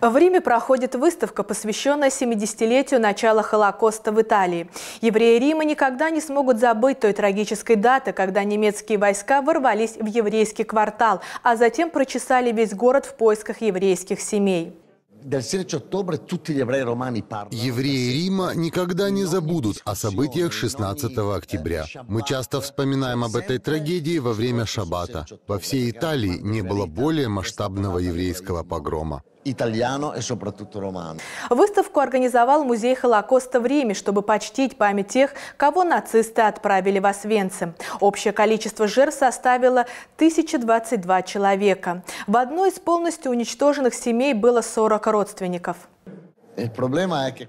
В Риме проходит выставка, посвященная 70-летию начала Холокоста в Италии. Евреи Рима никогда не смогут забыть той трагической даты, когда немецкие войска ворвались в еврейский квартал, а затем прочесали весь город в поисках еврейских семей. Евреи Рима никогда не забудут о событиях 16 октября. Мы часто вспоминаем об этой трагедии во время Шаббата. Во всей Италии не было более масштабного еврейского погрома итальяно и e soprattutto романо. Выставку организовал музей Холокоста в Риме, чтобы почтить память тех, кого нацисты отправили в Освенцим. Общее количество жертв составило 1022 человека. В одной из полностью уничтоженных семей было 40 родственников.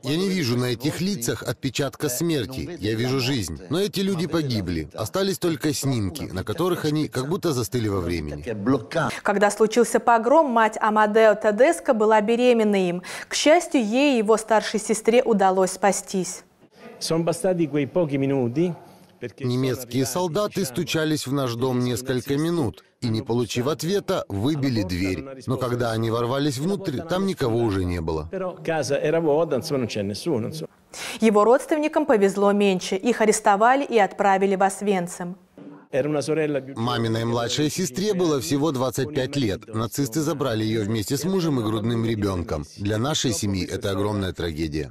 Я не вижу на этих лицах отпечатка eh, смерти, я вижу жизнь. Но эти люди погибли, остались только снимки, на которых они как будто застыли во времени. Когда случился погром, мать Амадео Тедеско была беременна им. К счастью, ей и его старшей сестре удалось спастись. Немецкие солдаты стучались в наш дом несколько минут и, не получив ответа, выбили дверь. Но когда они ворвались внутрь, там никого уже не было. Его родственникам повезло меньше. Их арестовали и отправили в Освенцим. Маминой младшей сестре было всего 25 лет. Нацисты забрали ее вместе с мужем и грудным ребенком. Для нашей семьи это огромная трагедия.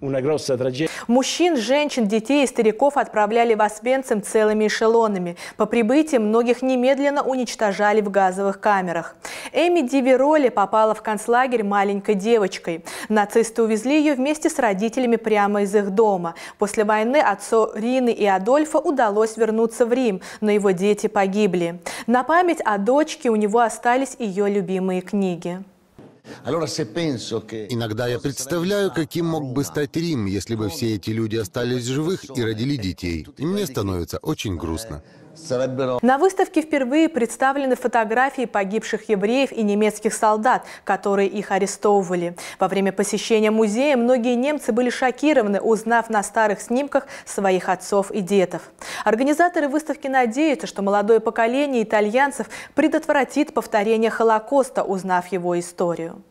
Мужчин, женщин, детей и стариков отправляли в Освенцим целыми эшелонами. По прибытии многих немедленно уничтожали в газовых камерах. Эми Дивероли попала в концлагерь маленькой девочкой. Нацисты увезли ее вместе с родителями прямо из их дома. После войны отцу Рины и Адольфа удалось вернуться в Рим, но его дети погибли. На память о дочке у него остались ее любимые книги. Иногда я представляю, каким мог бы стать Рим, если бы все эти люди остались живых и родили e детей. И мне становится очень грустно. Eh, на выставке впервые представлены фотографии погибших евреев и немецких солдат, которые их арестовывали. Во время посещения музея многие немцы были шокированы, узнав на старых снимках своих отцов и детов. Организаторы выставки надеются, что молодое поколение итальянцев предотвратит повторение Холокоста, узнав его историю.